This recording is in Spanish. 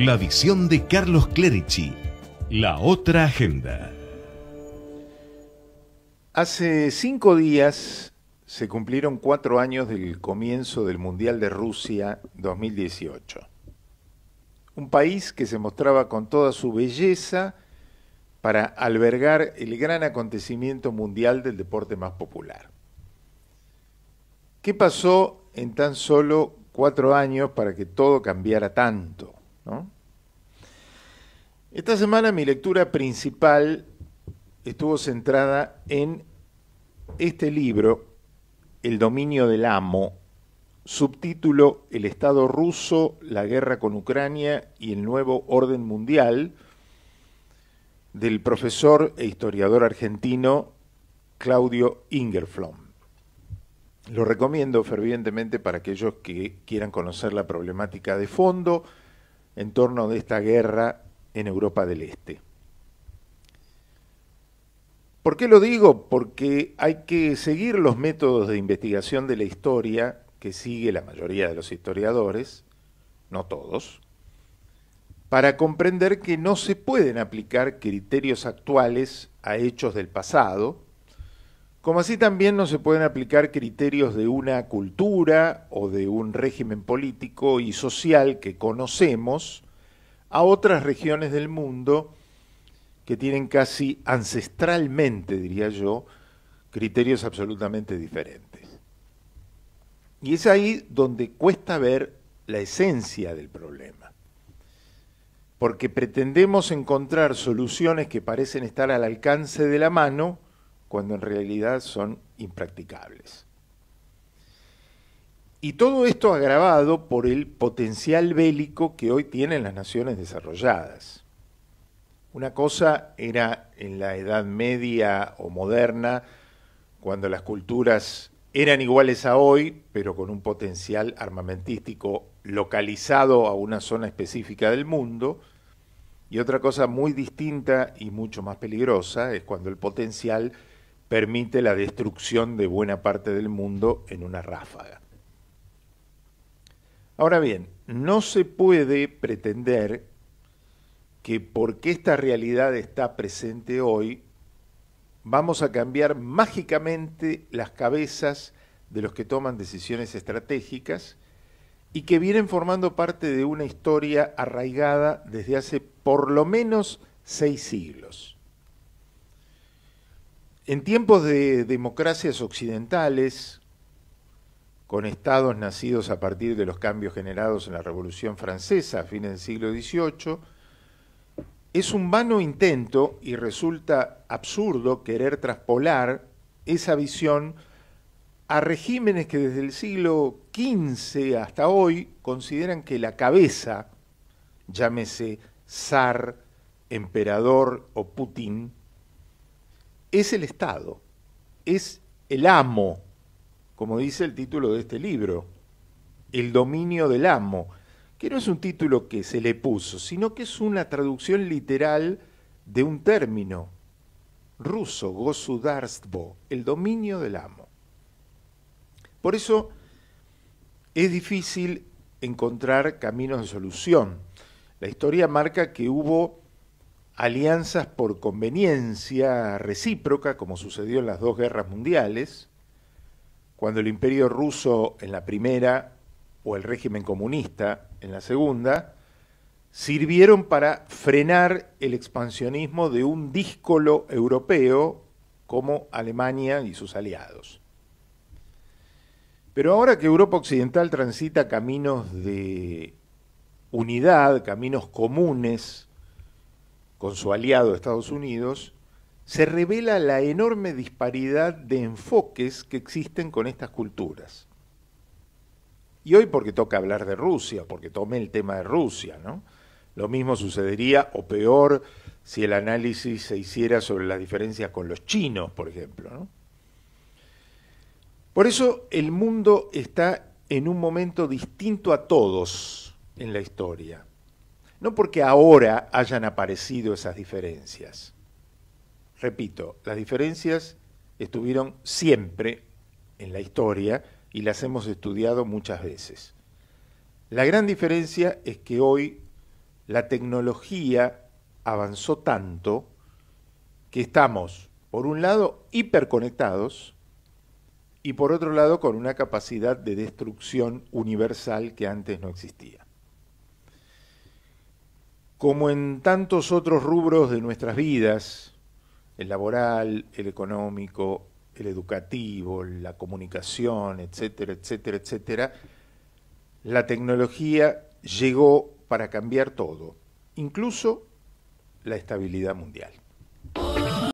La visión de Carlos Clerici. La otra agenda. Hace cinco días se cumplieron cuatro años del comienzo del Mundial de Rusia 2018. Un país que se mostraba con toda su belleza para albergar el gran acontecimiento mundial del deporte más popular. ¿Qué pasó en tan solo cuatro años para que todo cambiara tanto? Esta semana mi lectura principal estuvo centrada en este libro, El dominio del amo, subtítulo El Estado ruso, la guerra con Ucrania y el nuevo orden mundial, del profesor e historiador argentino Claudio Ingerflom. Lo recomiendo fervientemente para aquellos que quieran conocer la problemática de fondo, en torno de esta guerra en Europa del Este. ¿Por qué lo digo? Porque hay que seguir los métodos de investigación de la historia que sigue la mayoría de los historiadores, no todos, para comprender que no se pueden aplicar criterios actuales a hechos del pasado, como así también no se pueden aplicar criterios de una cultura o de un régimen político y social que conocemos a otras regiones del mundo que tienen casi ancestralmente, diría yo, criterios absolutamente diferentes. Y es ahí donde cuesta ver la esencia del problema, porque pretendemos encontrar soluciones que parecen estar al alcance de la mano, cuando en realidad son impracticables. Y todo esto agravado por el potencial bélico que hoy tienen las naciones desarrolladas. Una cosa era en la Edad Media o moderna, cuando las culturas eran iguales a hoy, pero con un potencial armamentístico localizado a una zona específica del mundo. Y otra cosa muy distinta y mucho más peligrosa es cuando el potencial permite la destrucción de buena parte del mundo en una ráfaga. Ahora bien, no se puede pretender que porque esta realidad está presente hoy, vamos a cambiar mágicamente las cabezas de los que toman decisiones estratégicas y que vienen formando parte de una historia arraigada desde hace por lo menos seis siglos. En tiempos de democracias occidentales, con estados nacidos a partir de los cambios generados en la Revolución Francesa a fines del siglo XVIII, es un vano intento y resulta absurdo querer traspolar esa visión a regímenes que desde el siglo XV hasta hoy consideran que la cabeza, llámese zar, emperador o Putin, es el Estado, es el amo, como dice el título de este libro, el dominio del amo, que no es un título que se le puso, sino que es una traducción literal de un término ruso, gosudarstvo, el dominio del amo. Por eso es difícil encontrar caminos de solución. La historia marca que hubo alianzas por conveniencia recíproca, como sucedió en las dos guerras mundiales, cuando el imperio ruso en la primera o el régimen comunista en la segunda, sirvieron para frenar el expansionismo de un díscolo europeo como Alemania y sus aliados. Pero ahora que Europa Occidental transita caminos de unidad, caminos comunes, con su aliado Estados Unidos, se revela la enorme disparidad de enfoques que existen con estas culturas. Y hoy porque toca hablar de Rusia, porque tome el tema de Rusia, ¿no? Lo mismo sucedería, o peor, si el análisis se hiciera sobre las diferencias con los chinos, por ejemplo, ¿no? Por eso el mundo está en un momento distinto a todos en la historia no porque ahora hayan aparecido esas diferencias. Repito, las diferencias estuvieron siempre en la historia y las hemos estudiado muchas veces. La gran diferencia es que hoy la tecnología avanzó tanto que estamos, por un lado, hiperconectados y por otro lado, con una capacidad de destrucción universal que antes no existía. Como en tantos otros rubros de nuestras vidas, el laboral, el económico, el educativo, la comunicación, etcétera, etcétera, etcétera, la tecnología llegó para cambiar todo, incluso la estabilidad mundial.